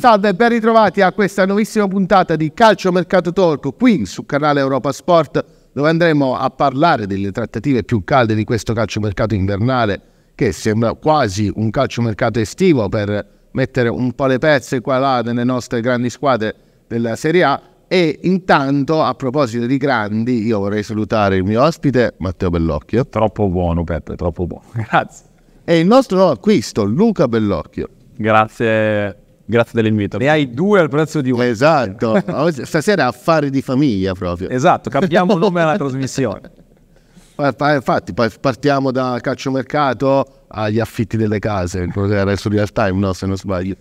Salve, ben ritrovati a questa nuovissima puntata di Calcio Mercato Talk qui su canale Europa Sport dove andremo a parlare delle trattative più calde di questo calciomercato invernale che sembra quasi un calciomercato estivo per mettere un po' le pezze qua e là nelle nostre grandi squadre della Serie A e intanto a proposito di grandi io vorrei salutare il mio ospite Matteo Bellocchio troppo buono Peppe, troppo buono, grazie e il nostro nuovo acquisto Luca Bellocchio grazie Grazie dell'invito. Ne hai due al prezzo di uno. Esatto, stasera affari di famiglia proprio. Esatto, cambiamo nome alla trasmissione. Infatti, partiamo da calciomercato agli affitti delle case, adesso real time, no, se non sbaglio.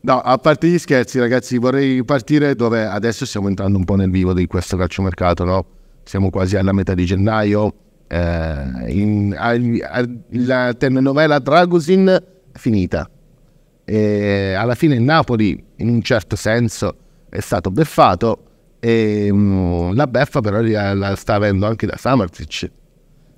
No, a parte gli scherzi, ragazzi, vorrei partire dove adesso stiamo entrando un po' nel vivo di questo calciomercato, no? Siamo quasi alla metà di gennaio. Eh, in, a, a, la telenovela Dragosin è finita e alla fine il Napoli, in un certo senso, è stato beffato e mm, la beffa però la sta avendo anche da Samartic.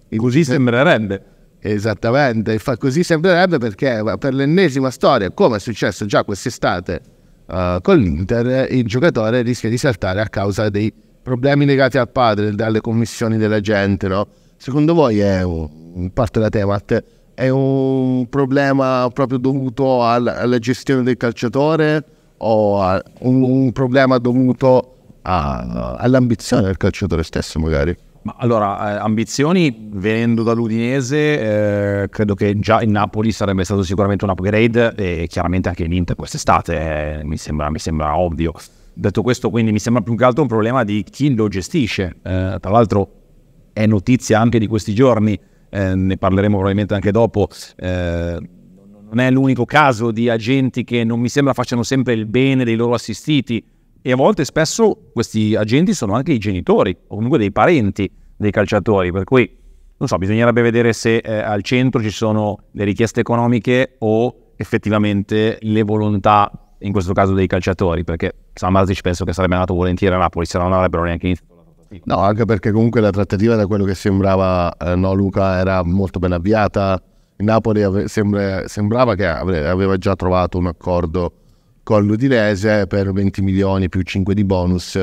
E così sembrerebbe. Esattamente, Infa, così sembrerebbe perché eh, per l'ennesima storia, come è successo già quest'estate uh, con l'Inter, il giocatore rischia di saltare a causa dei problemi legati al padre, dalle commissioni della gente, no? Secondo voi è un parto da Temat è un problema proprio dovuto al, alla gestione del calciatore o un, un, problema dovuto a, all'ambizione del calciatore stesso magari? Ma allora, eh, ambizioni, venendo dall'Udinese, eh, credo che già in Napoli sarebbe stato sicuramente un upgrade e chiaramente anche in Inter quest'estate, eh, mi, sembra, mi sembra ovvio. Detto questo, quindi mi sembra più che altro un problema di chi lo gestisce. Eh, tra l'altro è notizia anche di questi giorni eh, ne parleremo probabilmente anche dopo, eh, non è l'unico caso di agenti che non mi sembra facciano sempre il bene dei loro assistiti e a volte spesso questi agenti sono anche i genitori o comunque dei parenti dei calciatori, per cui non so, bisognerebbe vedere se eh, al centro ci sono le richieste economiche o effettivamente le volontà, in questo caso dei calciatori, perché Samarzic penso che sarebbe andato volentieri a Napoli, se non avrebbero neanche iniziato No, anche perché comunque la trattativa da quello che sembrava, eh, no Luca, era molto ben avviata. Il Napoli ave- sembra- sembrava che ave- aveva già trovato un accordo con l'Udinese per 20 milioni più 5 di bonus.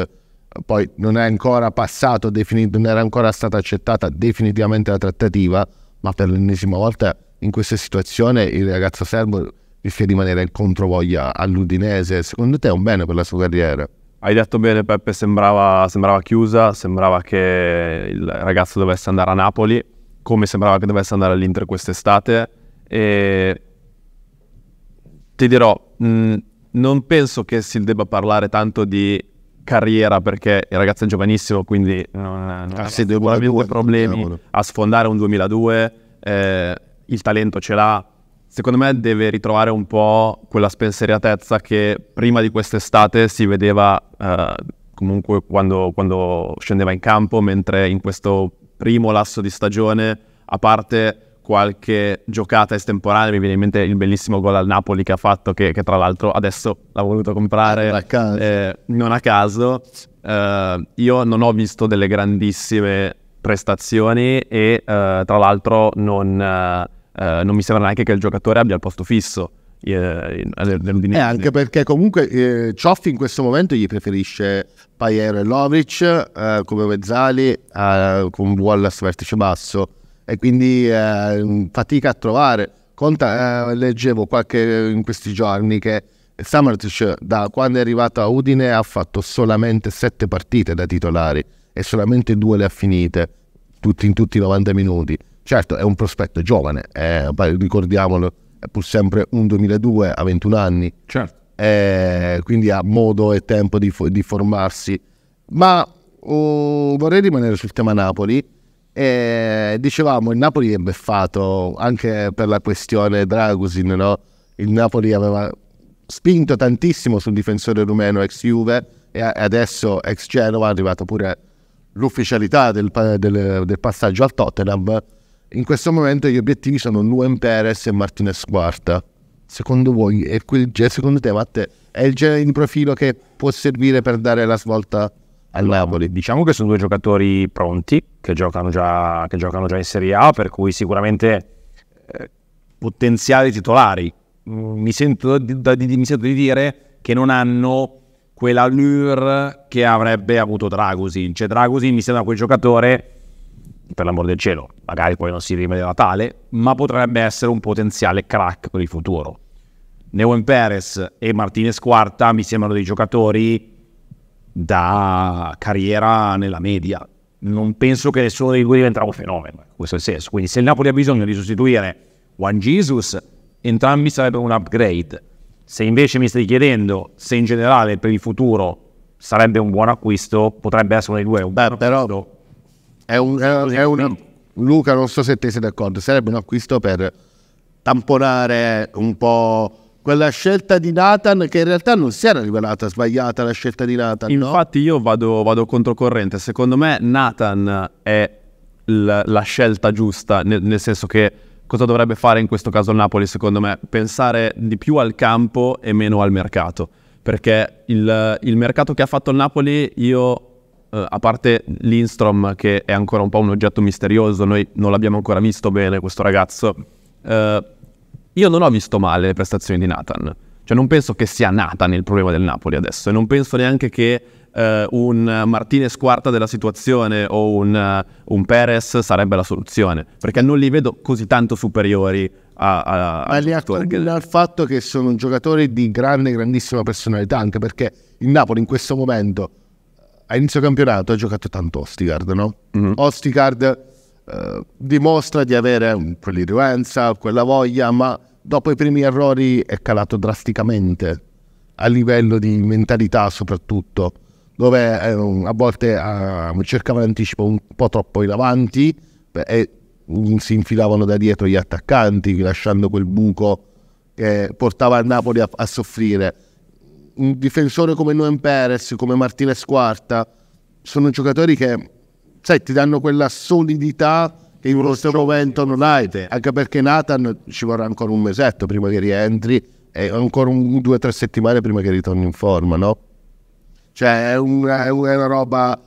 Poi non è ancora passato, defini- non era ancora stata accettata definitivamente la trattativa, ma per l'ennesima volta in questa situazione il ragazzo serbo rischia di rimanere controvoglia all'Udinese. Secondo te è un bene per la sua carriera? Hai detto bene Peppe, sembrava, sembrava chiusa, sembrava che il ragazzo dovesse andare a Napoli, come sembrava che dovesse andare all'Inter quest'estate. E ti dirò, mh, mm, non penso che si debba parlare tanto di carriera perché il ragazzo è giovanissimo, quindi non, non ah, eh, sì, ha sicuramente problemi a sfondare un 2002, eh, il talento ce l'ha, secondo me deve ritrovare un po' quella spensieratezza che prima di quest'estate si vedeva eh, comunque quando, quando, scendeva in campo, mentre in questo primo lasso di stagione, a parte qualche giocata estemporanea, mi viene in mente il bellissimo gol al Napoli che ha fatto, che, che tra l'altro adesso l'ha voluto comprare non a caso, eh, non a caso. Eh, io non ho visto delle grandissime prestazioni e eh, tra l'altro non eh, eh, non mi sembra neanche che il giocatore abbia il posto fisso. Eh, eh, eh anche perché comunque eh, Cioffi in questo momento gli preferisce Paiero e Lovic eh, come Vezzali con Wallace vertice basso e quindi fatica a trovare Conta, leggevo qualche, in questi giorni che Samaritic da quando è arrivato a Udine ha fatto solamente sette partite da titolari e solamente due le ha finite tutti, in tutti i 90 minuti Certo, è un prospetto giovane, è, beh, ricordiamolo, è pur sempre un 2002, ha 21 anni, certo. è, quindi ha modo e tempo di, di formarsi. Ma oh, vorrei rimanere sul tema Napoli. E dicevamo, il Napoli è beffato anche per la questione Dragusin, no? Il Napoli aveva spinto tantissimo sul difensore rumeno ex Juve e adesso ex Genova è arrivata pure l'ufficialità del, del, del passaggio al Tottenham in questo momento gli obiettivi sono Luan Perez e Martinez Quarta. Secondo voi, è quel, secondo te, Matte, è il genere di profilo che può servire per dare la svolta al Napoli? Diciamo che sono due giocatori pronti, che giocano già, che giocano già in Serie A, per cui sicuramente eh, potenziali titolari. Mm, mi sento di, di, mi sento di dire che non hanno quella lure che avrebbe avuto Dragusin. Cioè Dragusin mi sembra quel giocatore per l'amor del cielo, magari poi non si rivedeva tale, ma potrebbe essere un potenziale crack per il futuro. Neuen Perez e Martinez Quarta mi sembrano dei giocatori da carriera nella media. Non penso che nessuno dei due diventerà un fenomeno, questo è il senso. Quindi se il Napoli ha bisogno di sostituire Juan Jesus, entrambi sarebbero un upgrade. Se invece mi stai chiedendo se in generale per il futuro sarebbe un buon acquisto, potrebbe essere uno dei due. Beh, però, è un, è, è una, Luca, non so se te sei d'accordo, sarebbe un acquisto per tamponare un po' quella scelta di Nathan che in realtà non si era rivelata sbagliata la scelta di Nathan. Infatti no? io vado, vado controcorrente, secondo me Nathan è la, la scelta giusta, nel, nel, senso che cosa dovrebbe fare in questo caso il Napoli secondo me? Pensare di più al campo e meno al mercato, perché il, il mercato che ha fatto il Napoli io eh, a parte Lindstrom che è ancora un po' un oggetto misterioso, noi non l'abbiamo ancora visto bene questo ragazzo, eh, io non ho visto male le prestazioni di Nathan. Cioè non penso che sia Nathan il problema del Napoli adesso e non penso neanche che eh, un Martinez quarta della situazione o un, un, Perez sarebbe la soluzione, perché non li vedo così tanto superiori a... a, li Ma al fatto che sono giocatori di grande, grandissima personalità, anche perché il Napoli in questo momento a inizio campionato ha giocato tanto Ostigard, no? Mm-hmm. Ostigard eh, dimostra di avere quell'irruenza, quella voglia, ma dopo i primi errori è calato drasticamente a livello di mentalità soprattutto, dove eh, a volte eh, cercava l'anticipo un po' troppo in avanti e si infilavano da dietro gli attaccanti, lasciando quel buco che portava il Napoli a, a soffrire un difensore come Noem Perez, come Martinez Quarta, sono giocatori che sai, ti danno quella solidità che in questo momento non hai. Anche perché Nathan ci vorrà ancora un mesetto prima che rientri e ancora un, due o tre settimane prima che ritorni in forma, no? Cioè è una, è una roba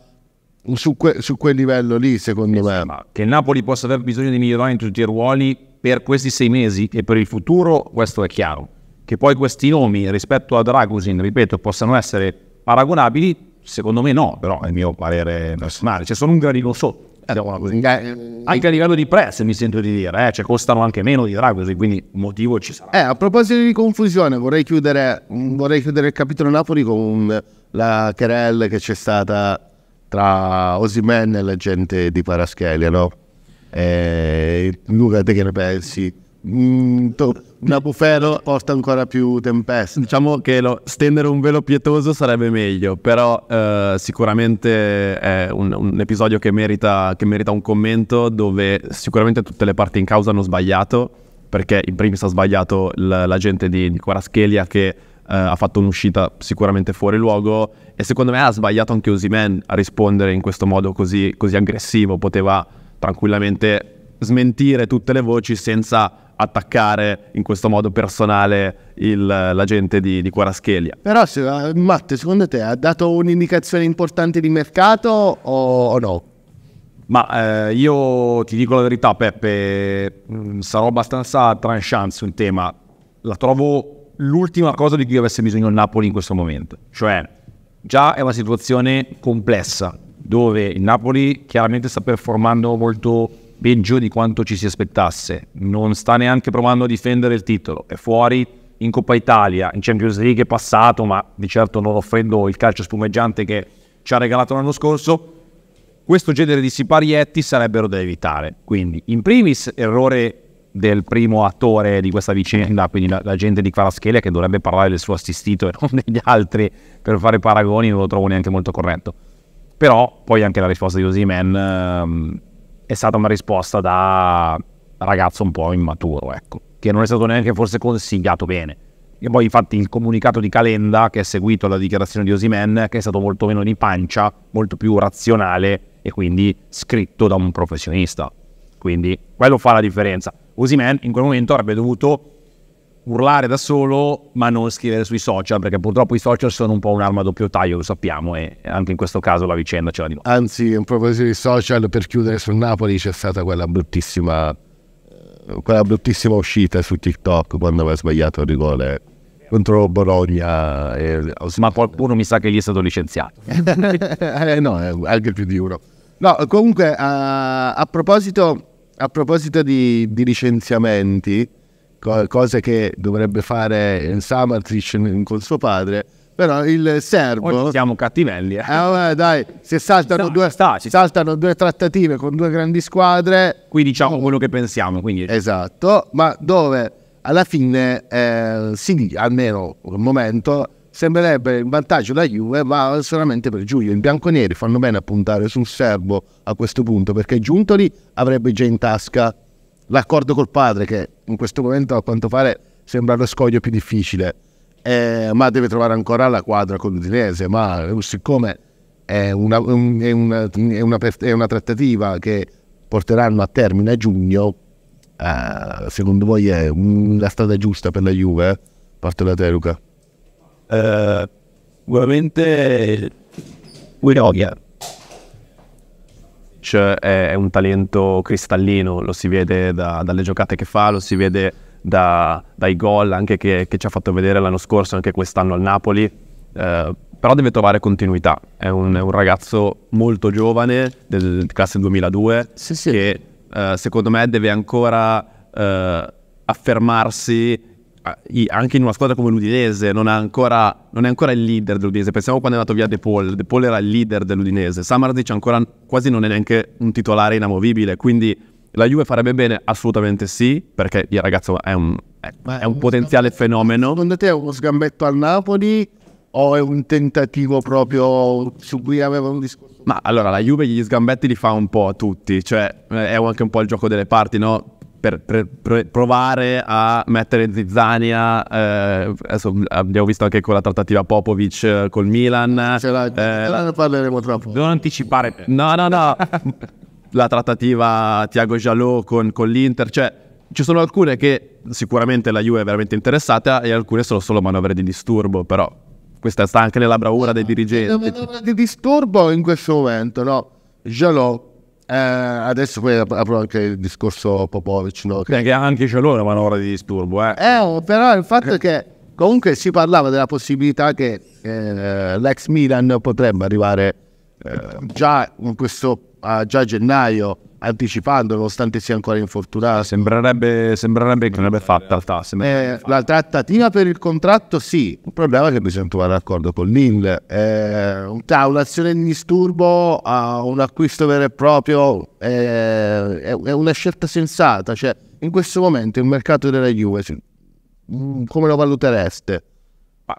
su, que, su, quel livello lì, secondo esatto. me. Ma che il Napoli possa aver bisogno di migliorare in tutti i ruoli per questi sei mesi e per il futuro, questo è chiaro. Che poi questi nomi rispetto a Dragusin, ripeto, possano essere paragonabili, secondo me no, però è il mio parere personale. C'è cioè, solo un gradino sotto. Eh, diciamo, eh, anche a livello di prezzo mi sento di dire, eh? cioè costano anche meno di Dragosin, quindi un motivo ci sarà. Eh, a proposito di confusione, vorrei chiudere, mm, vorrei chiudere il capitolo Napoli con la querelle che c'è stata tra Osimen e la gente di Paraschelia, no? E eh, Luca, te che ne pensi? Mm, to- L'Apufero porta ancora più tempesta. Diciamo che lo, stendere un velo pietoso sarebbe meglio, però eh, sicuramente è un, un episodio che merita, che merita un commento dove sicuramente tutte le parti in causa hanno sbagliato, perché in primis ha sbagliato l'agente di, di Quaraschelia che Uh, ha fatto un'uscita sicuramente fuori luogo e secondo me ha sbagliato anche Osimen a rispondere in questo modo così, così, aggressivo, poteva tranquillamente smentire tutte le voci senza attaccare in questo modo personale il, la di, di Quaraschelia. Però se, eh, Matte, secondo te ha dato un'indicazione importante di mercato o, o no? Ma eh, io ti dico la verità, Peppe, mm, sarò abbastanza tranchant sul tema. La trovo l'ultima cosa di cui avesse bisogno il Napoli in questo momento. Cioè, già è una situazione complessa, dove il Napoli chiaramente sta performando molto peggio di quanto ci si aspettasse, non sta neanche provando a difendere il titolo, è fuori in Coppa Italia, in Champions League è passato, ma di certo non offendo il calcio spumeggiante che ci ha regalato l'anno scorso. Questo genere di siparietti sarebbero da evitare. Quindi, in primis, errore del primo attore di questa vicenda, quindi la, gente di Caraschelia che dovrebbe parlare del suo assistito e non degli altri per fare paragoni, non lo trovo neanche molto corretto. Però poi anche la risposta di Osimen ehm, è stata una risposta da ragazzo un po' immaturo, ecco, che non è stato neanche forse consigliato bene. E poi infatti il comunicato di Calenda che è seguito alla dichiarazione di Osimen, che è stato molto meno di pancia, molto più razionale e quindi scritto da un professionista. Quindi quello fa la differenza. Osimen in quel momento avrebbe dovuto urlare da solo ma non scrivere sui social perché purtroppo i social sono un po' un'arma a doppio taglio lo sappiamo e anche in questo caso la vicenda ce l'ha di nuovo anzi in proposito di social per chiudere sul Napoli c'è stata quella bruttissima eh, quella bruttissima uscita su TikTok quando aveva sbagliato il rigore contro Bologna e... ma qualcuno mi sa che gli è stato licenziato eh, no eh, anche più di uno no comunque a, a proposito a proposito di, di licenziamenti co- cose che dovrebbe fare Samatric con suo padre. Però il servo. Oggi siamo cattivelli. Eh. Eh, dai, se saltano, sta, due, sta, saltano due, trattative con due grandi squadre. Qui diciamo quello che pensiamo. Quindi... Esatto, ma dove alla fine, eh, sì, almeno al momento, sembrerebbe in vantaggio la Juve, ma solamente per Giulio. I bianconeri fanno bene a puntare sul servo a questo punto, perché Giuntoli avrebbe già in tasca l'accordo col padre, che in questo momento a quanto pare sembra lo scoglio più difficile, eh, ma deve trovare ancora la quadra con l'Udinese, ma eh, siccome è una, è, una, è, una, è una, trattativa che porteranno a termine a giugno, eh, secondo voi è la strada giusta per la Juve? Eh? Parte la Teruca. Uh, eh, veramente... Urogia Vlaovic è, è un talento cristallino, lo si vede da, dalle giocate che fa, lo si vede da, dai gol anche che, che, ci ha fatto vedere l'anno scorso, anche quest'anno al Napoli. Eh, però deve trovare continuità. È un, è un ragazzo molto giovane, del, del classe 2002, sì, sì. che eh, secondo me deve ancora eh, affermarsi anche in una squadra come l'Udinese non, ancora, non è ancora il leader dell'Udinese. Pensiamo quando è andato via De Paul, De Paul era il leader dell'Udinese. Samardic ancora quasi non è neanche un titolare inamovibile, quindi la Juve farebbe bene? Assolutamente sì, perché il ragazzo è un, è, è un potenziale fenomeno. Secondo te è uno sgambetto al Napoli o è un tentativo proprio su cui aveva un discorso? Ma allora la Juve gli sgambetti li fa un po' a tutti, cioè eh, è anche un po' il gioco delle parti, no? per, per, per, provare a mettere Zizzania, eh, adesso abbiamo visto anche con la trattativa Popovic eh, col Milan. Ce la, eh, la parleremo tra poco. Non anticipare. No, no, no. la trattativa Tiago Giallo con, con l'Inter, cioè ci sono alcune che sicuramente la Juve è veramente interessata e alcune sono solo manovre di disturbo, però questa sta anche nella bravura dei dirigenti. Manovra di disturbo in questo momento, no? Giallo eh, adesso poi apro anche il discorso Popovic. No? Beh, che anche c'è loro una manovra di disturbo. Eh. eh. Oh, però il fatto è eh. che comunque si parlava della possibilità che eh, l'ex Milan potrebbe arrivare eh, già, questo, già a gennaio anticipando, nonostante sia ancora infortunato. Sembrerebbe, sembrerebbe che non abbia fatta. Realtà, eh, la trattativa per il contratto, sì. Il problema è che bisogna trovare d'accordo con l'IL. Eh, un'azione di disturbo a un acquisto vero e proprio eh, è, è, una scelta sensata. Cioè, in questo momento il mercato della Juve, mm, come lo valutereste?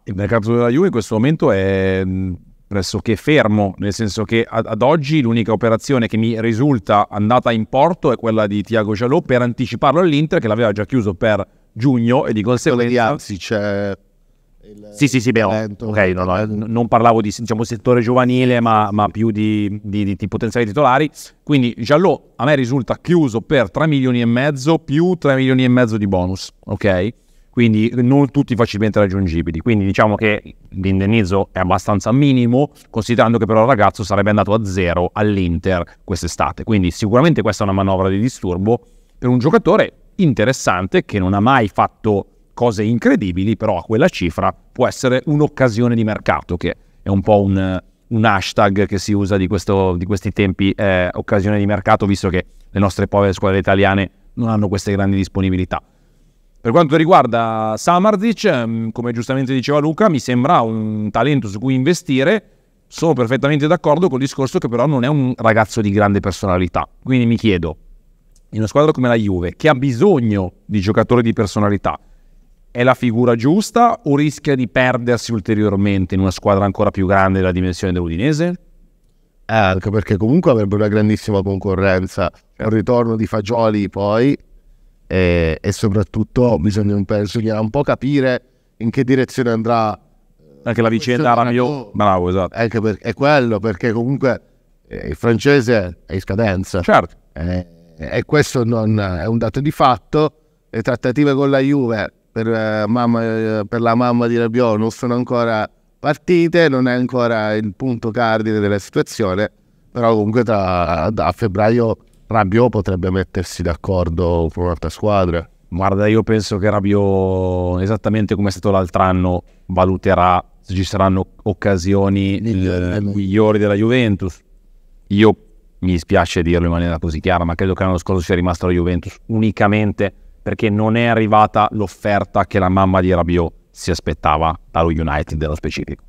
il mercato della Juve in questo momento è mm, pressoché fermo, nel senso che ad, ad, oggi l'unica operazione che mi risulta andata in porto è quella di Tiago Giallo per anticiparlo all'Inter che l'aveva già chiuso per giugno e di conseguenza... Sì, c'è... Il... Sì, sì, sì, beh, oh, ok, no, no, non parlavo di diciamo, settore giovanile, ma, ma più di, di, di, potenziali titolari. Quindi Giallo a me risulta chiuso per 3 milioni e mezzo più 3 milioni e mezzo di bonus, ok? quindi non tutti facilmente raggiungibili. Quindi diciamo che l'indennizzo è abbastanza minimo, considerando che però il ragazzo sarebbe andato a zero all'Inter quest'estate. Quindi sicuramente questa è una manovra di disturbo per un giocatore interessante che non ha mai fatto cose incredibili, però a quella cifra può essere un'occasione di mercato, che è un po' un, un hashtag che si usa di, questo, di questi tempi, eh, occasione di mercato, visto che le nostre povere squadre italiane non hanno queste grandi disponibilità. Per quanto riguarda Samardic, mm, come giustamente diceva Luca, mi sembra un talento su cui investire. Sono perfettamente d'accordo col discorso che però non è un ragazzo di grande personalità. Quindi mi chiedo, in una squadra come la Juve, che ha bisogno di giocatori di personalità, è la figura giusta o rischia di perdersi ulteriormente in una squadra ancora più grande della dimensione dell'Udinese? Eh, anche perché comunque avrebbe una grandissima concorrenza. Il certo. ritorno di Fagioli poi e, e soprattutto bisogna, bisognerà un po' capire in che direzione andrà anche la vicenda Aramio bravo esatto anche per, è quello perché comunque eh, il francese è in scadenza certo e, e questo non, è un dato di fatto le trattative con la Juve per, eh, mamma, eh, per la mamma di Rabiot non sono ancora partite non è ancora il punto cardine della situazione però comunque tra, a febbraio Rabio potrebbe mettersi d'accordo con un'altra squadra? Guarda, io penso che Rabio, esattamente come è stato l'altro anno, valuterà se ci saranno occasioni eh, eh, migliori della Juventus. Io mi spiace dirlo in maniera così chiara, ma credo che l'anno scorso sia rimasto la Juventus unicamente perché non è arrivata l'offerta che la mamma di Rabio si aspettava dallo United nello specifico.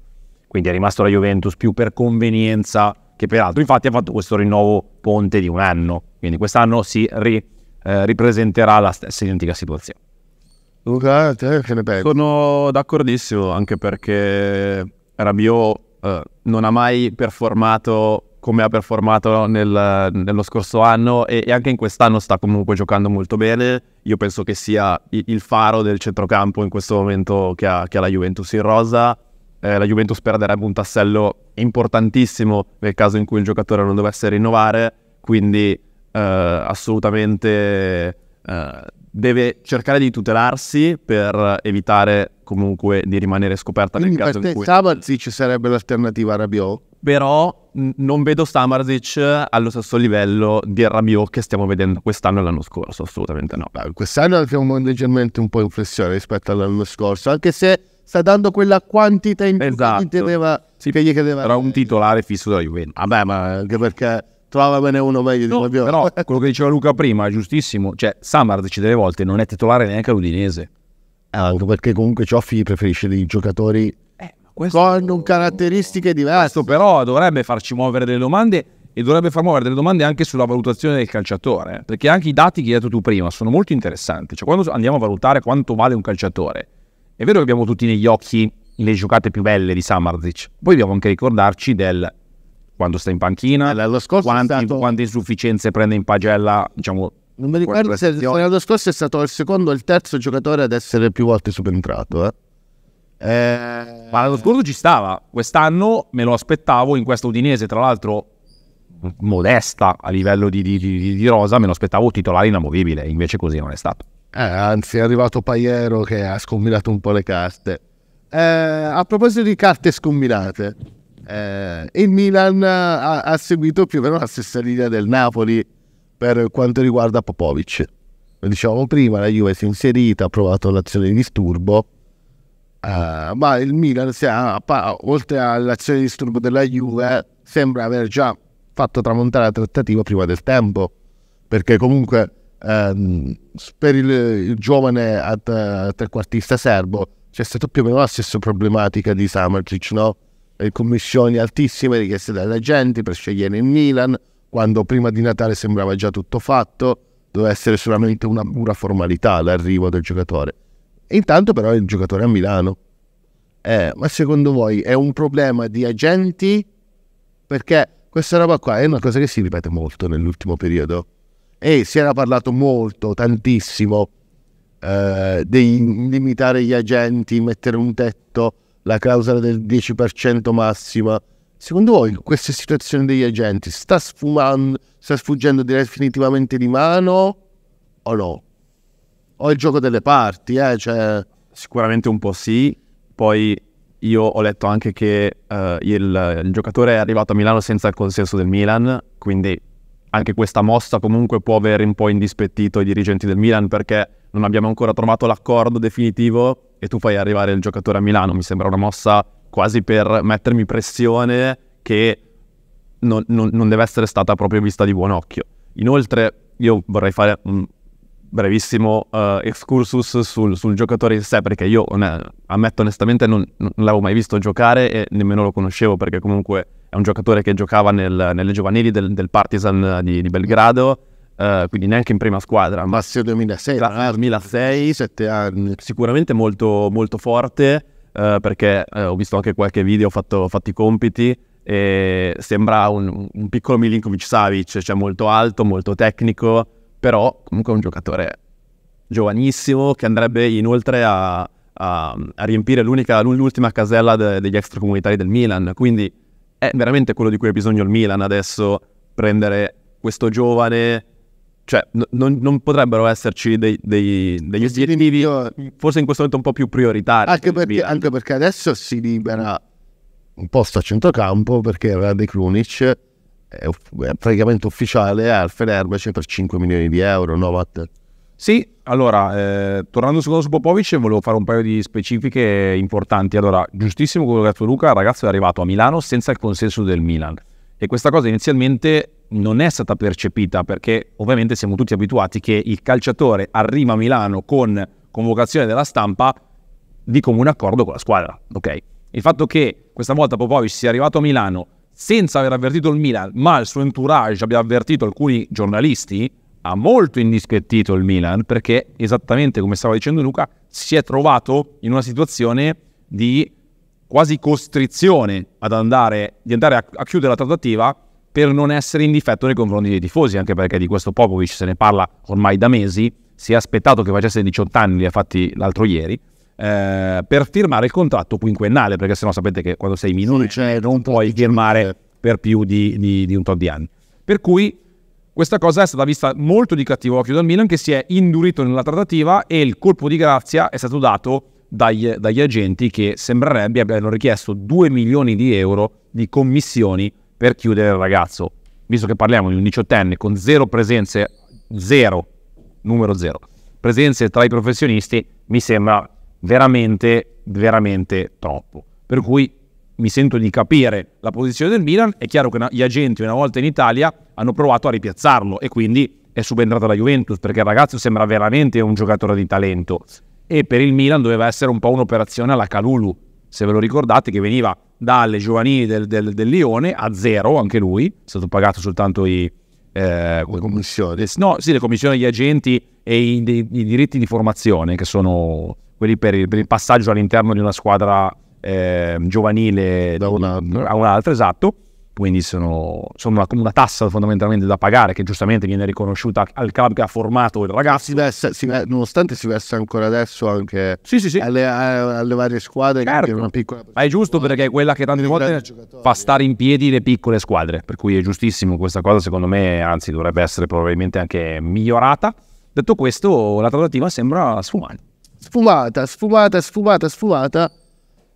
Quindi è rimasto la Juventus più per convenienza che peraltro infatti ha fatto questo rinnovo ponte di un anno, quindi quest'anno si ri, eh, ripresenterà la stessa identica situazione. Luca, te che ne pensi? Sono d'accordissimo, anche perché Rabiot eh, non ha mai performato come ha performato nel, nello scorso anno e, e, anche in quest'anno sta comunque giocando molto bene. Io penso che sia il, il faro del centrocampo in questo momento che ha, che ha la Juventus in rosa eh, la Juventus perderebbe un tassello importantissimo nel caso in cui il giocatore non dovesse rinnovare, quindi eh, assolutamente eh, deve cercare di tutelarsi per evitare comunque di rimanere scoperta quindi nel caso in cui... Quindi Samarzic sarebbe l'alternativa a Rabiot? Però n- non vedo Samarzic allo stesso livello di Rabiot che stiamo vedendo quest'anno e l'anno scorso, assolutamente no. Beh, quest'anno abbiamo leggermente un po' in flessione rispetto all'anno scorso, anche se sta dando quella quantità in più esatto. che, chiedeva, sì, che gli chiedeva. Era un titolare fisso della Juventus. Vabbè, ma anche perché trovamene uno meglio di no, Rabiot. Però quello che diceva Luca prima è giustissimo, cioè Samardic delle volte non è titolare neanche all'Udinese. Eh, anche perché comunque Cioffi preferisce dei giocatori eh, questo... con caratteristiche diverse. Questo però dovrebbe farci muovere delle domande e dovrebbe far muovere delle domande anche sulla valutazione del calciatore, eh, perché anche i dati che hai detto tu prima sono molto interessanti, cioè quando andiamo a valutare quanto vale un calciatore, è vero che abbiamo tutti negli occhi le giocate più belle di Samarzic, poi dobbiamo anche ricordarci del quando sta in panchina, eh, l'anno scorso quanti, stato... quante insufficienze prende in pagella, diciamo, non mi ricordo se l'anno scorso è stato il secondo o il terzo giocatore ad essere più volte subentrato. Eh? Eh... Ma l'anno scorso ci stava, quest'anno me lo aspettavo in questa Udinese, tra l'altro modesta a livello di, di, di, di rosa, me lo aspettavo titolare inamovibile, invece così non è stato. Eh, anzi, è arrivato Paiero che ha scombinato un po' le carte. Eh, a proposito di carte scombinate, eh, il Milan ha, ha, seguito più o meno la stessa linea del Napoli per quanto riguarda Popovic. Lo dicevamo prima, la Juve si è inserita, ha provato l'azione di disturbo, eh, ma il Milan, ha, oltre all'azione di disturbo della Juve, sembra aver già fatto tramontare la trattativa prima del tempo, perché comunque ehm, per il, il giovane ad, eh, trequartista serbo c'è stata più o meno la stessa problematica di Samartic, no? Le commissioni altissime richieste dalle agenti per scegliere il Milan, quando prima di Natale sembrava già tutto fatto, doveva essere solamente una pura formalità l'arrivo del giocatore. Intanto però il giocatore è a Milano. Eh, ma secondo voi è un problema di agenti? Perché questa roba qua è una cosa che si ripete molto nell'ultimo periodo e si era parlato molto, tantissimo, eh, di limitare gli agenti, mettere un tetto, la clausola del 10% massima. Secondo voi questa situazione degli agenti sta sfumando, sta sfuggendo definitivamente di mano o no? O il gioco delle parti, eh? cioè... Sicuramente un po' sì, poi io ho letto anche che uh, il, il, giocatore è arrivato a Milano senza il consenso del Milan, quindi anche questa mossa comunque può aver un po' indispettito i dirigenti del Milan perché non abbiamo ancora trovato l'accordo definitivo e tu fai arrivare il giocatore a Milano. Mi sembra una mossa quasi per mettermi pressione che non, non, non deve essere stata proprio vista di buon occhio. Inoltre io vorrei fare un brevissimo uh, excursus sul, sul, giocatore in sé perché io ne, eh, ammetto onestamente non, non l'avevo mai visto giocare e nemmeno lo conoscevo perché comunque è un giocatore che giocava nel, nelle giovanili del, del Partizan di, di Belgrado, eh, quindi neanche in prima squadra. Massimo se 2006, 2006 7 anni. Sicuramente molto, molto forte, eh, perché eh, ho visto anche qualche video, ho fatto, fatto i compiti, e sembra un, un piccolo Milinkovic Savic, cioè molto alto, molto tecnico, però comunque un giocatore giovanissimo che andrebbe inoltre a, a, a riempire l'ultima casella de, degli extracomunitari del Milan. Quindi è veramente quello di cui ha bisogno il Milan adesso, prendere questo giovane, cioè n- non, non, potrebbero esserci dei, dei, degli obiettivi forse in questo momento un po' più prioritari. Anche, perché, anche perché, adesso si libera un posto a centrocampo perché Rade Krunic è, è, praticamente ufficiale al Fenerbahce per 5 milioni di euro, no Sì, allora, eh, tornando su Popovic, volevo fare un paio di specifiche importanti. Allora, giustissimo quello che ha detto Luca, il ragazzo è arrivato a Milano senza il consenso del Milan. E questa cosa inizialmente non è stata percepita perché ovviamente siamo tutti abituati che il calciatore arriva a Milano con convocazione della stampa di comune accordo con la squadra. Ok? Il fatto che questa volta Popovic sia arrivato a Milano senza aver avvertito il Milan, ma il suo entourage abbia avvertito alcuni giornalisti, ha molto indispettito il Milan perché esattamente come stava dicendo Luca si è trovato in una situazione di quasi costrizione ad andare, di andare a, a chiudere la trattativa per non essere in difetto nei confronti dei tifosi, anche perché di questo Popovic se ne parla ormai da mesi, si è aspettato che facesse 18 anni, li ha fatti l'altro ieri, eh, per firmare il contratto quinquennale, perché sennò sapete che quando sei minore sì, cioè, non puoi firmare certo. per più di, di, di un tot di anni. Per cui questa cosa è stata vista molto di cattivo occhio dal Milan che si è indurito nella trattativa e il colpo di grazia è stato dato dagli, dagli agenti che sembrerebbe abbiano richiesto 2 milioni di euro di commissioni per chiudere il ragazzo. Visto che parliamo di un diciottenne con zero presenze, zero, numero zero, presenze tra i professionisti, mi sembra veramente, veramente troppo. Per cui mi sento di capire la posizione del Milan. È chiaro che gli agenti una volta in Italia hanno provato a ripiazzarlo e quindi è subentrata la Juventus perché il ragazzo sembra veramente un giocatore di talento e per il Milan doveva essere un po' un'operazione alla Calulu, se ve lo ricordate, che veniva dalle giovanili del, del, del Lione a zero, anche lui, è stato pagato soltanto i, eh, le commissioni. No, sì, le commissioni degli agenti e i, i, i diritti di formazione, che sono quelli per il, per il passaggio all'interno di una squadra eh, giovanile da un'altra. a un'altra, esatto quindi sono, sono una, una, tassa fondamentalmente da pagare che giustamente viene riconosciuta al club che ha formato il ragazzo. Si versa, si versa, nonostante si versa ancora adesso anche sì, sì, sì. Alle, alle, varie squadre, certo. una piccola ma è giusto perché è quella che tante volte fa stare in piedi le piccole squadre, per cui è giustissimo questa cosa secondo me, anzi dovrebbe essere probabilmente anche migliorata. Detto questo, la trattativa sembra sfumata. Sfumata, sfumata, sfumata, sfumata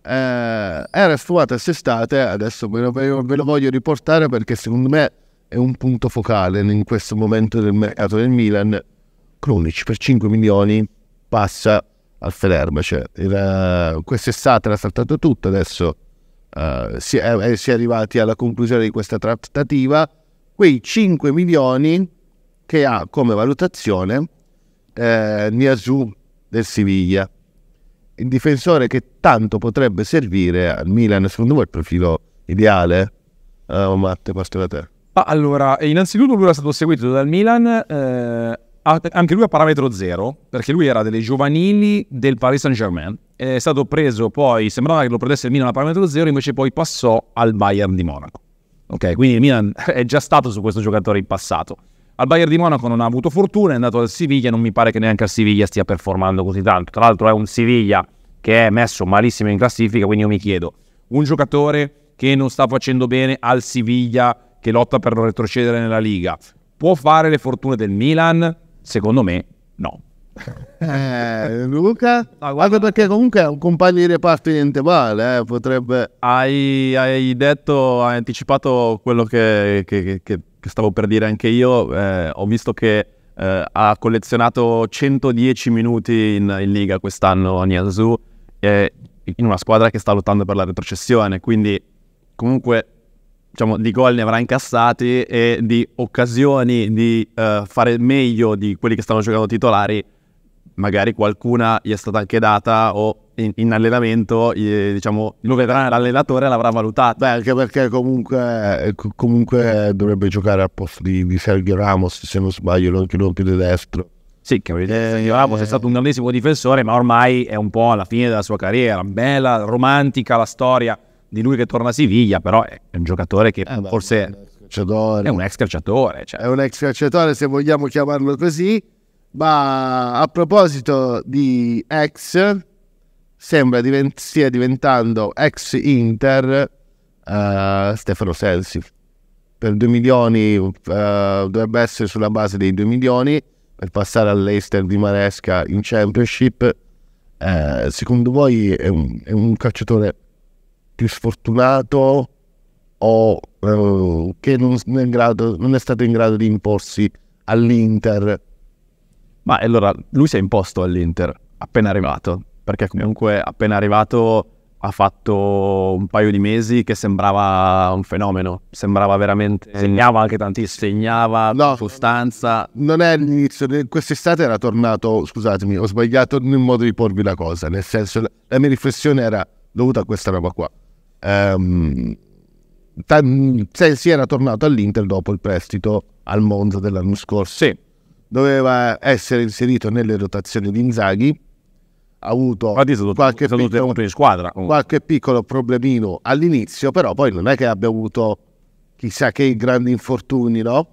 eh, era stuata quest'estate, adesso ve lo, ve lo, voglio riportare perché secondo me è un punto focale in questo momento del mercato del Milan. Krunic per 5 milioni passa al Fenerbahce. Cioè, quest'estate era saltato tutto, adesso eh, si, è, eh, si è arrivati alla conclusione di questa trattativa. Quei 5 milioni che ha come valutazione eh, Niasu del Siviglia il difensore che tanto potrebbe servire al Milan, secondo voi è il profilo ideale? Uh, Matte, passo da te. Ah, allora, eh, innanzitutto lui era stato seguito dal Milan, eh, anche lui a parametro zero, perché lui era delle giovanili del Paris Saint-Germain. È stato preso poi, sembrava che lo prendesse il Milan a parametro zero, invece poi passò al Bayern di Monaco. Ok, quindi il Milan è già stato su questo giocatore in passato. Al Bayern di Monaco non ha avuto fortuna, è andato al Siviglia, non mi pare che neanche al Siviglia stia performando così tanto. Tra l'altro è un Siviglia che è messo malissimo in classifica, quindi io mi chiedo, un giocatore che non sta facendo bene al Siviglia, che lotta per non retrocedere nella Liga, può fare le fortune del Milan? Secondo me no. Eh, Luca, no, guarda perché comunque è un compagno di reparto niente male, eh, potrebbe... Hai, hai, detto, hai anticipato quello che, che, che, che che stavo per dire anche io, eh, ho visto che eh, ha collezionato 110 minuti in, in Liga quest'anno a Niazu, eh, in una squadra che sta lottando per la retrocessione, quindi comunque diciamo, di gol ne avrà incassati e di occasioni di eh, fare meglio di quelli che stanno giocando titolari, magari qualcuna gli è stata anche data o in, in allenamento eh, diciamo, lo vedrà l'allenatore e l'avrà valutato. Beh, anche perché comunque, eh, comunque eh, dovrebbe giocare al posto di, di Sergio Ramos, se non sbaglio, non più di destro. Sì, che eh, Ramos è eh. stato un grandissimo difensore, ma ormai è un po' alla fine della sua carriera. Bella, romantica la storia di lui che torna a Siviglia, però è un giocatore che eh, forse è un ex calciatore. Cioè. È un ex calciatore, se vogliamo chiamarlo così. Ma a proposito di ex, sembra divent- stia diventando ex Inter uh, Stefano Sensi. Per 2 milioni uh, dovrebbe essere sulla base dei 2 milioni per passare all'Easter di Maresca in Championship. Uh, secondo voi è un, è un, calciatore più sfortunato o che non è, grado, non è stato in grado di imporsi all'Inter? Ma allora lui si è imposto all'Inter appena arrivato perché comunque appena arrivato ha fatto un paio di mesi che sembrava un fenomeno, sembrava veramente... Segnava anche tantissimo, segnava no, sostanza. Non è l'inizio, quest'estate era tornato, scusatemi, ho sbagliato nel modo di porvi la cosa, nel senso la mia riflessione era dovuta a questa roba qua. Um, tan, si era tornato all'Inter dopo il prestito al Monza dell'anno scorso. Sì. Doveva essere inserito nelle rotazioni di Inzaghi avuto tutto, qualche, piccolo, squadra, qualche piccolo problemino all'inizio, però poi non è che abbia avuto chissà che grandi infortuni, no?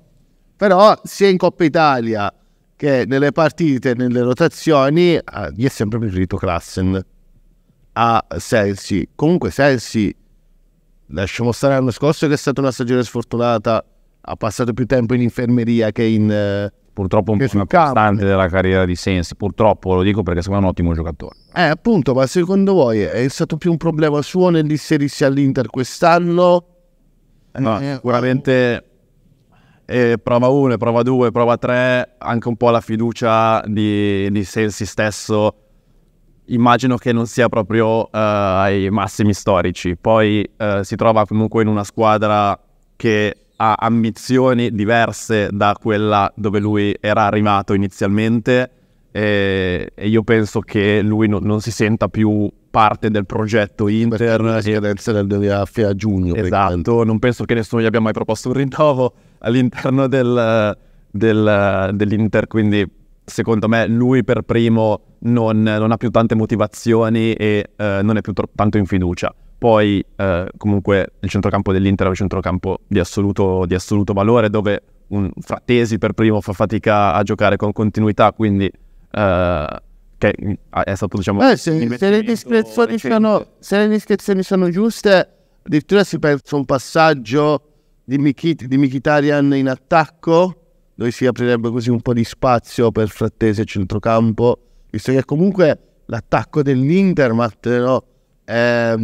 Però sia in Coppa Italia che nelle partite, nelle rotazioni, eh, gli è sempre preferito Klassen a Sensi. Comunque Sensi, lasciamo stare l'anno scorso che è stata una stagione sfortunata, ha passato più tempo in infermeria che in... Eh, purtroppo un po' una costante della carriera di Sensi, purtroppo lo dico perché secondo me è un ottimo giocatore. Eh, appunto, ma secondo voi è stato più un problema suo nell'inserirsi all'Inter quest'anno? No, eh, eh, sicuramente eh, prova 1, prova 2, prova 3, anche un po' la fiducia di, di Sensi stesso. Immagino che non sia proprio uh, ai massimi storici. Poi uh, si trova comunque in una squadra che ha ambizioni diverse da quella dove lui era arrivato inizialmente e, e io penso che lui no, non si senta più parte del progetto Inter. La scadenza del Deliaffi a giugno. Esatto, non penso che nessuno gli abbia mai proposto un rinnovo all'interno del, del, dell'Inter, quindi secondo me lui per primo non, non ha più tante motivazioni e eh, non è più tro- tanto in fiducia. Poi eh, comunque il centrocampo dell'Inter è un centrocampo di assoluto, di assoluto valore dove un Frattesi per primo fa fatica a giocare con continuità, quindi eh, che ah, è stato diciamo... Eh, se, se, le discrezioni sono, se le discrezioni sono giuste, addirittura si pensa un passaggio di, Michit- di Michitarian in attacco, dove si aprirebbe così un po' di spazio per Frattesi e centrocampo, visto che comunque l'attacco dell'Inter, Matteo, è,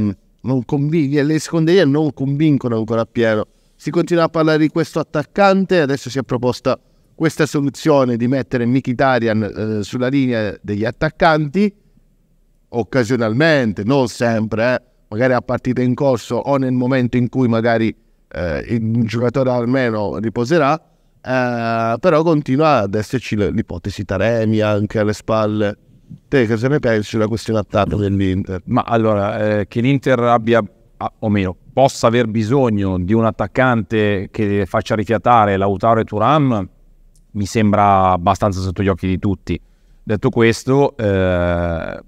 non convince, le scuderie non convincono ancora Piero. Si continua a parlare di questo attaccante, adesso si è proposta questa soluzione di mettere Mkhitaryan eh, sulla linea degli attaccanti, occasionalmente, non sempre, eh, magari a partita in corso o nel momento in cui magari eh, un giocatore almeno riposerà, eh, però continua ad esserci l'ipotesi Taremi anche alle spalle Te che se ne pensi della questione attacco mm. dell'Inter? Ma allora, eh, che l'Inter abbia, ah, o meno, possa aver bisogno di un attaccante che faccia rifiatare Lautaro e Turam, mi sembra abbastanza sotto gli occhi di tutti. Detto questo, eh,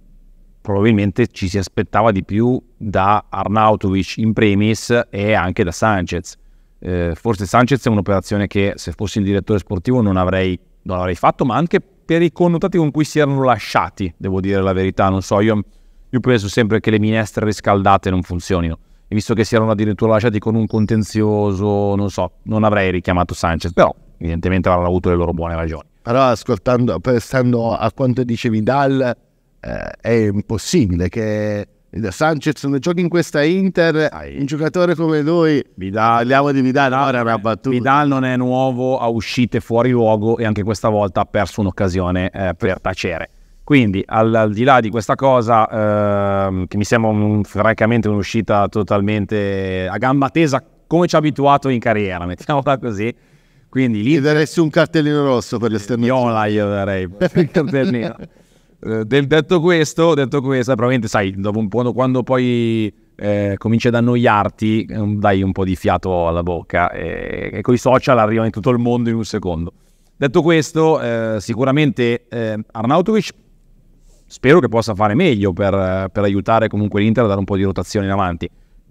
probabilmente ci si aspettava di più da Arnautovic in premis e anche da Sanchez. Eh, forse Sanchez è un'operazione che se fossi il direttore sportivo non avrei, non avrei fatto, ma anche per i connotati con cui si erano lasciati, devo dire la verità, non so, io, io penso sempre che le minestre riscaldate non funzionino, e visto che si erano addirittura lasciati con un contenzioso, non so, non avrei richiamato Sanchez, però evidentemente avranno avuto le loro buone ragioni. Però ascoltando, pensando a quanto dicevi Dal, eh, è impossibile che da Sanchez non giochi in questa Inter, un giocatore come lui, Vidal, parliamo di Vidal, no, era battuto. Eh, battuta. Vidal non è nuovo a uscite fuori luogo e anche questa volta ha perso un'occasione eh, per tacere. Quindi al, al, di là di questa cosa, eh, che mi sembra un, francamente un'uscita totalmente a gamba tesa, come ci ha abituato in carriera, mettiamola così. Quindi lì... Gli daresti un cartellino rosso per l'esterno. Iola io darei, il cartellino. Eh, del, detto questo, detto questo, probabilmente sai, dopo un po', quando poi eh, cominci ad annoiarti, ehm, dai un po' di fiato alla bocca e, eh, e con i social arriva in tutto il mondo in un secondo. Detto questo, eh, sicuramente eh, Arnautovic spero che possa fare meglio per, per, aiutare comunque l'Inter a dare un po' di rotazione in avanti.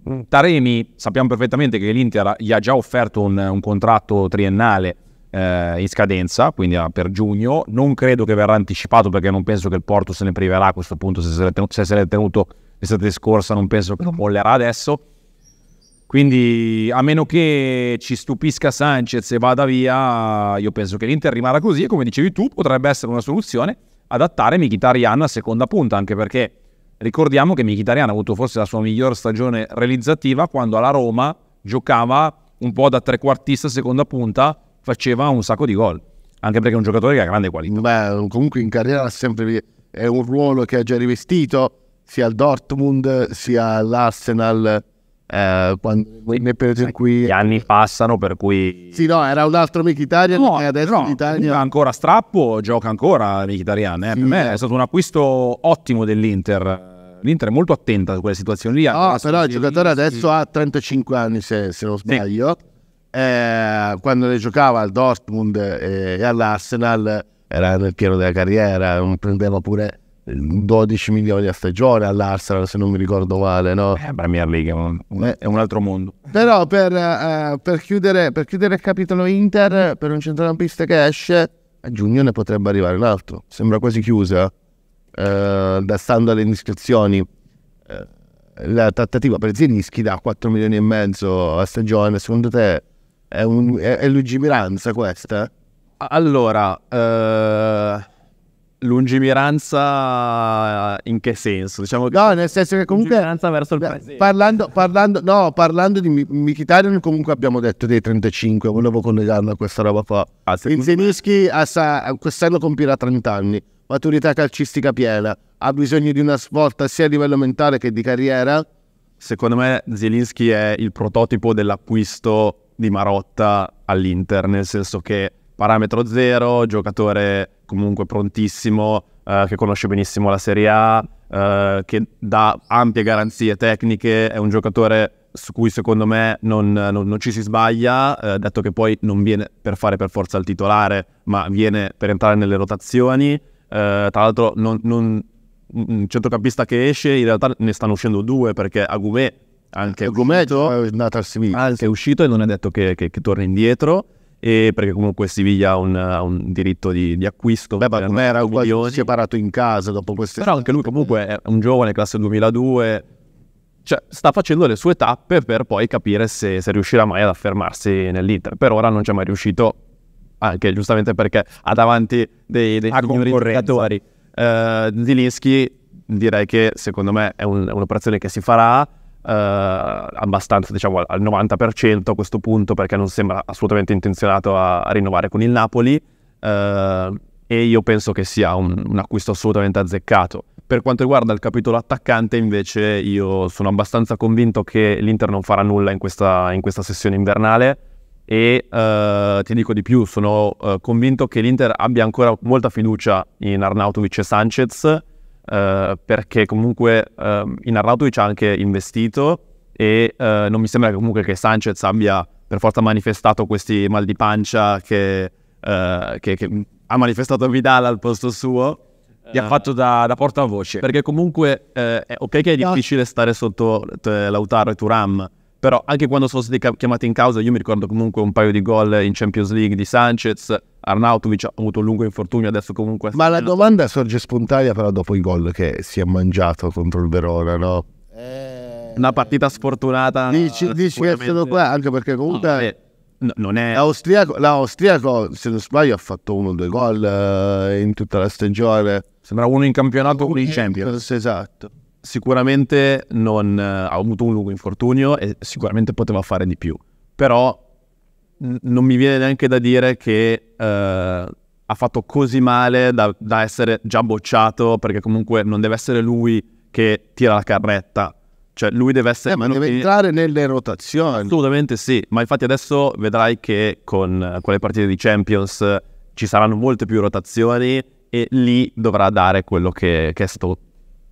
Mm. Taremi sappiamo perfettamente che l'Inter gli ha già offerto un, un contratto triennale eh, in scadenza, quindi ah, per giugno. Non credo che verrà anticipato perché non penso che il Porto se ne priverà a questo punto, se se l'è tenuto l'estate scorsa non penso che lo mollerà adesso. Quindi a meno che ci stupisca Sanchez e vada via, io penso che l'Inter rimarrà così e come dicevi tu potrebbe essere una soluzione adattare Mkhitaryan a seconda punta, anche perché ricordiamo che Mkhitaryan ha avuto forse la sua miglior stagione realizzativa quando alla Roma giocava un po' da trequartista a seconda punta faceva un sacco di gol, anche perché è un giocatore che ha grande qualità. Beh, comunque in carriera sempre, è un ruolo che ha già rivestito sia al Dortmund sia all'Arsenal. Eh, quando, nel periodo in cui gli anni passano per cui sì no era un altro Michitarian. no, e adesso no, Mkhitaryan... ancora strappo gioca ancora Michitarian. eh. sì. per me è stato un acquisto ottimo dell'Inter l'Inter è molto attenta a quelle situazioni lì no però il giocatore adesso ha 35 anni se, se non sbaglio sì eh, quando le giocava al Dortmund eh, e all'Arsenal era nel pieno della carriera, prendeva pure 12 eh, milioni a stagione all'Arsenal se non mi ricordo male no? eh, Premier League è un, eh. è un altro mondo però per, uh, per, chiudere, per, chiudere, il capitolo Inter per un centrocampista che esce a giugno ne potrebbe arrivare un altro sembra quasi chiusa uh, da stando alle indiscrezioni uh, la trattativa per Zielinski da 4 milioni e mezzo a stagione secondo te è, un, è, è lungimiranza questa? Allora, eh, lungimiranza in che senso? Diciamo che no, nel senso che comunque... Lungimiranza verso il presente. Parlando, parlando, no, parlando di Mkhitaryan comunque abbiamo detto dei 35, volevo collegarlo a questa roba qua. Ah, Inzenischi quest'anno compirà 30 anni, maturità calcistica piena, ha bisogno di una svolta sia a livello mentale che di carriera. Secondo me Zielinski è il prototipo dell'acquisto di Marotta all'Inter, nel senso che parametro zero, giocatore comunque prontissimo, eh, che conosce benissimo la Serie A, eh, che dà ampie garanzie tecniche, è un giocatore su cui secondo me non, non, non ci si sbaglia, eh, detto che poi non viene per fare per forza il titolare, ma viene per entrare nelle rotazioni. Eh, tra l'altro non, non un centrocampista che esce, in realtà ne stanno uscendo due perché Agumè anche è uscito, è andato al Siviglia. Anche è uscito e non è detto che, che, che torni indietro. perché comunque Siviglia ha un, ha un diritto di, di acquisto. Beh, ma come era è parato in casa dopo queste. Però anche lui comunque è un giovane, classe 2002, cioè, sta facendo le sue tappe per poi capire se, se, riuscirà mai ad affermarsi nell'Inter. Per ora non c'è mai riuscito, anche giustamente perché ha davanti dei, dei signori giocatori. Uh, eh, Zilinski direi che secondo me è, un, è un'operazione che si farà eh, abbastanza diciamo al 90% a questo punto perché non sembra assolutamente intenzionato a, a rinnovare con il Napoli eh, e io penso che sia un, un, acquisto assolutamente azzeccato. Per quanto riguarda il capitolo attaccante, invece, io sono abbastanza convinto che l'Inter non farà nulla in questa, in questa sessione invernale e eh, ti dico di più, sono eh, convinto che l'Inter abbia ancora molta fiducia in Arnautovic e Sanchez eh, perché comunque eh, in Arnautovic ha anche investito e eh, non mi sembra comunque che Sanchez abbia per forza manifestato questi mal di pancia che, eh, che, che ha manifestato Vidal al posto suo. Gli ha fatto da, da portavoce. Perché comunque, eh, ok che è difficile stare sotto Lautaro e Turam, però anche quando sono stati chiamati in causa, io mi ricordo comunque un paio di gol in Champions League di Sanchez, Arnautovic ha avuto un lungo infortunio, adesso comunque... Ma la domanda sorge spontanea però dopo i gol che si è mangiato contro il Verona, no? Eh... Una partita sfortunata. Dici, dici che è stato qua, anche perché comunque... No, No, non è... L'austriaco, l'austriaco, se non sbaglio, ha fatto uno o due gol eh, in tutta la stagione. Sembra uno in campionato, uno in eh, Champions. Esatto sicuramente non, eh, ha avuto un lungo infortunio e sicuramente poteva fare di più, però n- non mi viene neanche da dire che eh, ha fatto così male da, da essere già bocciato, perché comunque non deve essere lui che tira la carretta, cioè lui deve essere... Eh, ma deve che... entrare nelle rotazioni. Assolutamente sì, ma infatti adesso vedrai che con, eh, con, le partite di Champions eh, ci saranno molte più rotazioni e lì dovrà dare quello che, che è stato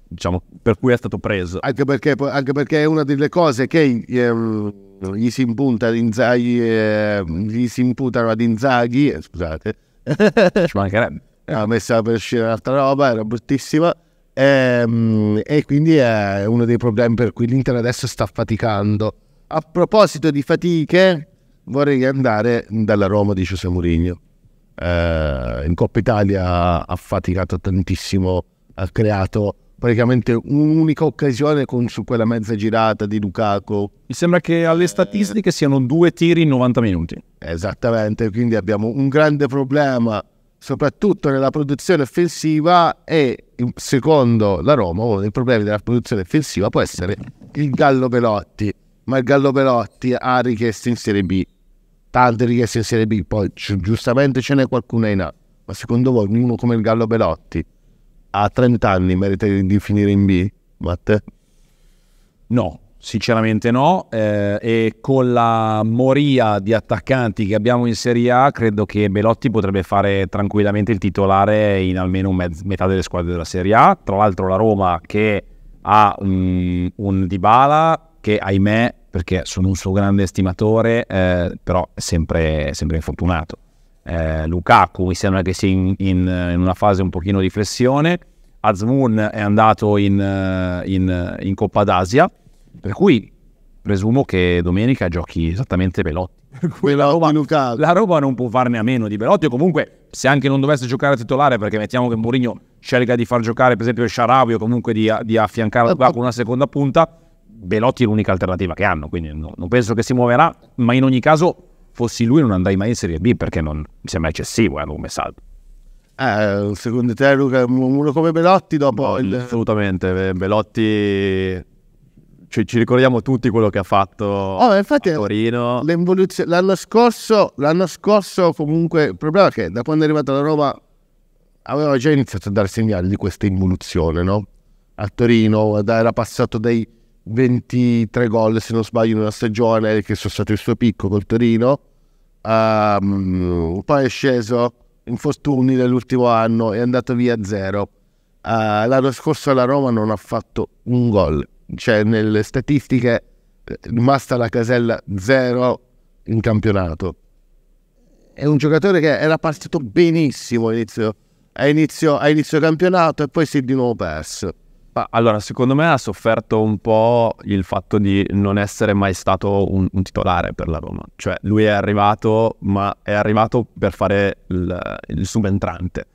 diciamo, per cui è stato preso. Anche perché, anche perché è una delle cose che ehm, gli, si impunta ad Inzaghi, eh, gli si imputano ad Inzaghi, eh, scusate, ci mancherebbe. Ha messo per uscire un'altra roba, era bruttissima. Ehm, e quindi è uno dei problemi per cui l'Inter adesso sta faticando. A proposito di fatiche, vorrei andare dalla Roma di Giuseppe Mourinho. Eh, in Coppa Italia ha faticato tantissimo, ha creato praticamente un'unica occasione con, su quella mezza girata di Lukaku. Mi sembra che alle eh. statistiche eh, siano due tiri in 90 minuti. Esattamente, quindi abbiamo un grande problema soprattutto nella produzione offensiva e secondo la Roma uno dei problemi della produzione offensiva può essere il Gallo Pelotti, ma il Gallo Pelotti ha richieste in Serie B, tante richieste in Serie B, poi giustamente ce n'è qualcuna in A, ma secondo voi uno come il Gallo Pelotti a 30 anni merita di finire in B, Matte? No, sinceramente no. Eh, e con la moria di attaccanti che abbiamo in Serie A, credo che Belotti potrebbe fare tranquillamente il titolare in almeno mezz- metà delle squadre della Serie A. Tra l'altro la Roma che ha un, mm, un Dybala che ahimè, perché sono un suo grande estimatore, eh, però è sempre, sempre infortunato eh, Lukaku mi sembra che sia in, in, in, una fase un pochino di flessione, Azmoun è andato in, eh, in Coppa d'Asia, per cui presumo che domenica giochi esattamente Belotti. La Roma, la Roma non può farne a meno di Belotti o comunque se anche non dovesse giocare a titolare perché mettiamo che Mourinho scelga di far giocare per esempio Sharawi o comunque di, di affiancarlo qua con una seconda punta Belotti è l'unica alternativa che hanno quindi no, non penso che si muoverà ma in ogni caso fossi lui non andai mai in Serie B perché non, mi sembra eccessivo eh, come saldo. Eh, secondo te Luca, uno come Belotti dopo... No, il... Assolutamente, eh, Belotti cioè, ci ricordiamo tutti quello che ha fatto oh, eh, infatti, a Torino. L'anno scorso, l'anno scorso, comunque, il problema è che da quando è arrivata la Roma aveva già iniziato a dare segnali di questa involuzione, no? A Torino era passato dai 23 gol se non sbaglio in una stagione che sono stato il suo picco col Torino um, poi è sceso infortuni nell'ultimo anno è andato via a zero uh, l'anno scorso la Roma non ha fatto un gol cioè nelle statistiche è rimasta la casella zero in campionato è un giocatore che era partito benissimo a inizio, a inizio, a inizio campionato e poi si è di nuovo perso allora, secondo me ha sofferto un po' il fatto di non essere mai stato un, un titolare per la Roma. Cioè, lui è arrivato, ma è arrivato per fare il, il subentrante.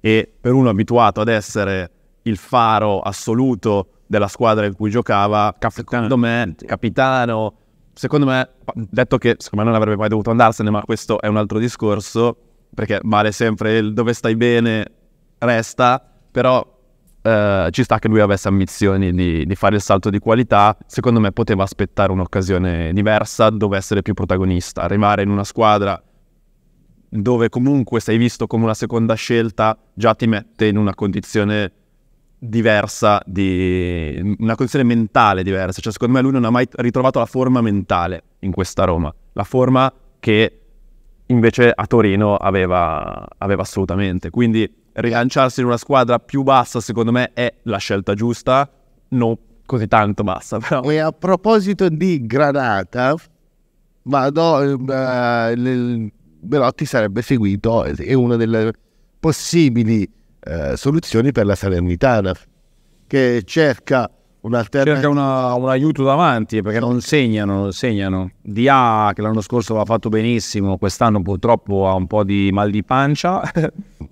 E per uno abituato ad essere il faro assoluto della squadra in cui giocava, secondo me, capitano, secondo me, detto che secondo me non avrebbe mai dovuto andarsene, ma questo è un altro discorso, perché vale sempre il dove stai bene, resta, però eh, ci sta che lui avesse ambizioni di, di, fare il salto di qualità, secondo me poteva aspettare un'occasione diversa dove essere più protagonista, arrivare in una squadra dove comunque sei visto come una seconda scelta già ti mette in una condizione diversa, di, una condizione mentale diversa, cioè secondo me lui non ha mai ritrovato la forma mentale in questa Roma, la forma che invece a Torino aveva, aveva assolutamente, quindi rilanciarsi in una squadra più bassa, secondo me, è la scelta giusta, non così tanto bassa. Però. E a proposito di Granata, vado, ehm, eh, Belotti sarebbe seguito, eh, è una delle possibili eh, soluzioni per la Salernitana, che cerca cerca una, un aiuto davanti perché non segnano, non segnano. Dia che l'anno scorso aveva fatto benissimo, quest'anno purtroppo ha un po' di mal di pancia.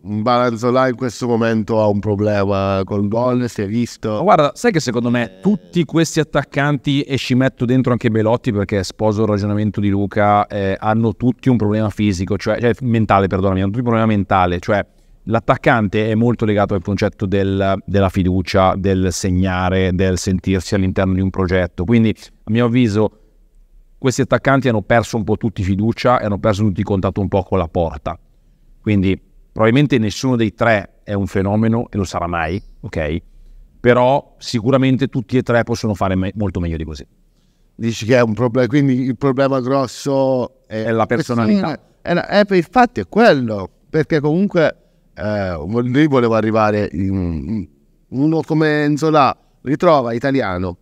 un là in questo momento ha un problema col gol, si è visto. Ma guarda, sai che secondo me tutti questi attaccanti, e ci metto dentro anche Belotti perché sposo il ragionamento di Luca, eh, hanno tutti un problema fisico, cioè, cioè mentale, perdonami, hanno tutti un problema mentale, cioè L'attaccante è molto legato al concetto del, della fiducia, del segnare, del sentirsi all'interno di un progetto. Quindi, a mio avviso, questi attaccanti hanno perso un po' tutti fiducia e hanno perso tutti contatto un po' con la porta. Quindi, probabilmente nessuno dei tre è un fenomeno e lo sarà mai, ok? Però sicuramente tutti e tre possono fare me- molto meglio di così. Dici che è un problema, quindi il problema grosso è, è la personalità. È, è, eh, infatti è quello, perché comunque eh, lui voleva arrivare in, uno come Enzola, ritrova italiano,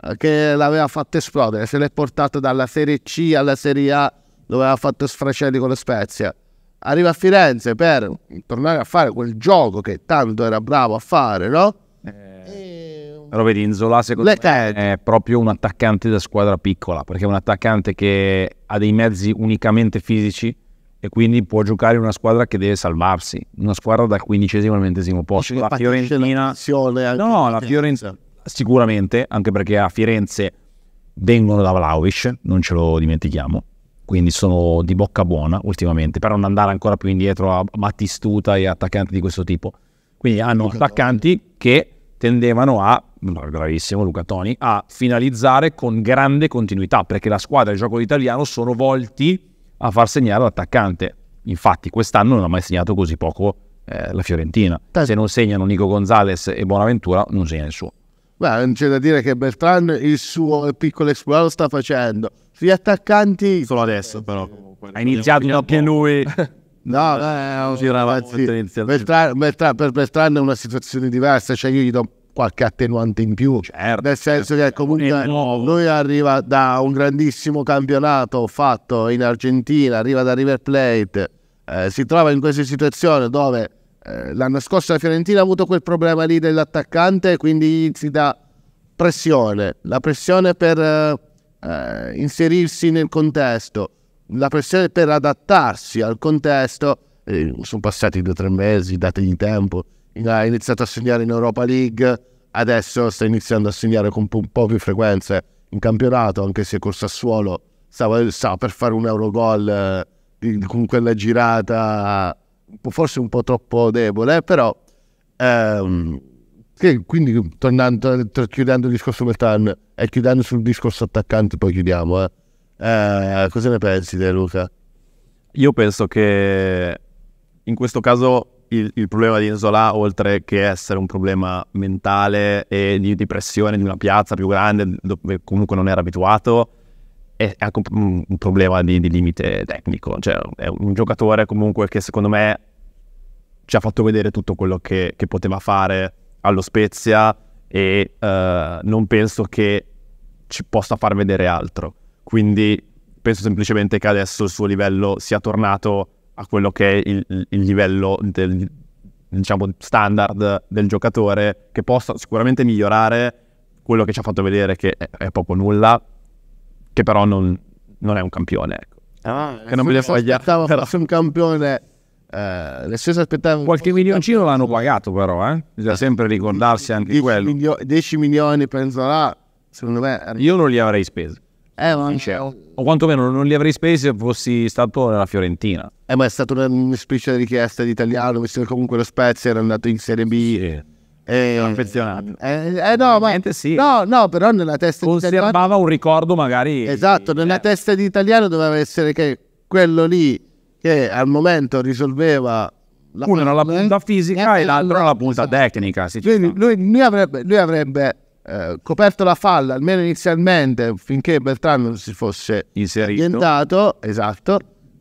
eh, che l'aveva fatto esplodere, se l'è portato dalla Serie C alla Serie A dove aveva fatto sfracelli con la Spezia. Arriva a Firenze per tornare a fare quel gioco che tanto era bravo a fare, no? Eh, eh però vedi, Inzola secondo me è proprio un attaccante da squadra piccola, perché è un attaccante che ha dei mezzi unicamente fisici, e quindi può giocare in una squadra che deve salvarsi, una squadra dal quindicesimo al ventesimo posto. La Fiorentina, la no, no, la Fiorentina sicuramente, anche perché a Firenze vengono da Vlaovic, non ce lo dimentichiamo, quindi sono di bocca buona ultimamente, per non andare ancora più indietro a Battistuta e attaccanti di questo tipo. Quindi hanno Luca attaccanti Toni. che tendevano a, bravissimo Luca Toni, a finalizzare con grande continuità, perché la squadra e il gioco italiano sono volti a far segnare l'attaccante. Infatti quest'anno non ha mai segnato così poco eh, la Fiorentina. Se non segnano Nico Gonzalez e Bonaventura, non segna il suo. Beh, non c'è da dire che Bertrand il suo piccolo exploit sta facendo. Gli attaccanti... Solo adesso però. Ha iniziato anche lui. no, no, eh, girava. Bertrand, Bertrand, per Bertrand è una situazione diversa, cioè io gli do qualche attenuante in più. Certo, Nel certo. senso che comunque lui arriva da un grandissimo campionato fatto in Argentina, arriva da River Plate, eh, si trova in questa situazione dove eh, l'anno scorso la Fiorentina ha avuto quel problema lì dell'attaccante, quindi si dà pressione, la pressione per eh, inserirsi nel contesto, la pressione per adattarsi al contesto. Eh, sono passati due o tre mesi, dategli tempo ha iniziato a segnare in Europa League, adesso sta iniziando a segnare con un po' più frequenze in campionato, anche se col Sassuolo stava, stava per fare un Eurogol eh, con quella girata forse un po' troppo debole, però ehm, quindi tornando, chiudendo il discorso Metan e chiudendo sul discorso attaccante poi chiudiamo, eh. Eh, cosa ne pensi De Luca? Io penso che in questo caso il, il, problema di Insola, oltre che essere un problema mentale e di, di pressione di una piazza più grande dove comunque non era abituato, è anche un, un problema di, di, limite tecnico. Cioè, è un giocatore comunque che secondo me ci ha fatto vedere tutto quello che, che poteva fare allo Spezia e uh, non penso che ci possa far vedere altro. Quindi penso semplicemente che adesso il suo livello sia tornato a quello che è il, il livello del, diciamo, standard del giocatore, che possa sicuramente migliorare quello che ci ha fatto vedere che è, è poco nulla, che però non, non è un campione. Ecco. Ah, che non me le foglia, però. un campione eh, le stesse aspettavo qualche milioncino l'hanno pagato però eh? bisogna eh. sempre ricordarsi anche 10 quello milio- 10 milioni penso là, secondo me io non li avrei spesi eh, non c'è. O quantomeno non li avrei spesi se fossi stato nella Fiorentina. Eh, ma è stata una, una specie di richiesta di italiano, visto che comunque lo Spezia era andato in Serie B. Sì. Eh, affezionato. Eh, eh, no, ma sì. no, no, però nella testa di italiano, un ricordo magari esatto, nella eh. testa di italiano doveva essere che quello lì che al momento risolveva la uno era la punta fisica eh, e l'altra la esatto, punta esatto. tecnica. Quindi lui, lui, avrebbe, lui avrebbe eh, coperto la falla almeno inizialmente finché Beltrano non si fosse inserito. esatto.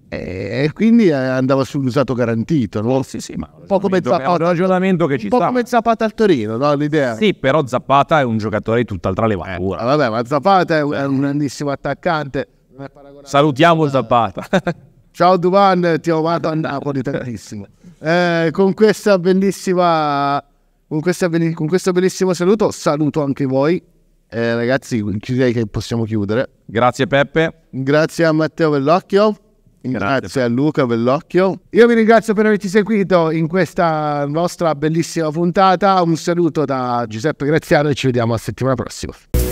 E, e quindi eh, andava sull'usato garantito, no? sì, sì, ma un po' come Zapata, un ragionamento che ci sta. Un po' come Zapata al Torino, no? L'idea. Sì, però Zapata è un giocatore di tutt'altra levatura. Eh, vabbè, ma Zapata è un, è un grandissimo attaccante. Salutiamo a... Zapata. Ciao Duvan, ti ho amato a Napoli tantissimo. Eh, con questa bellissima con, bel- con questo bellissimo saluto saluto anche voi. Eh, ragazzi, direi che possiamo chiudere. Grazie Peppe. Grazie a Matteo Bellocchio. Grazie. Grazie. a Luca Bellocchio. Io vi ringrazio per averci seguito in questa nostra bellissima puntata. Un saluto da Giuseppe Graziano e ci vediamo la settimana prossima.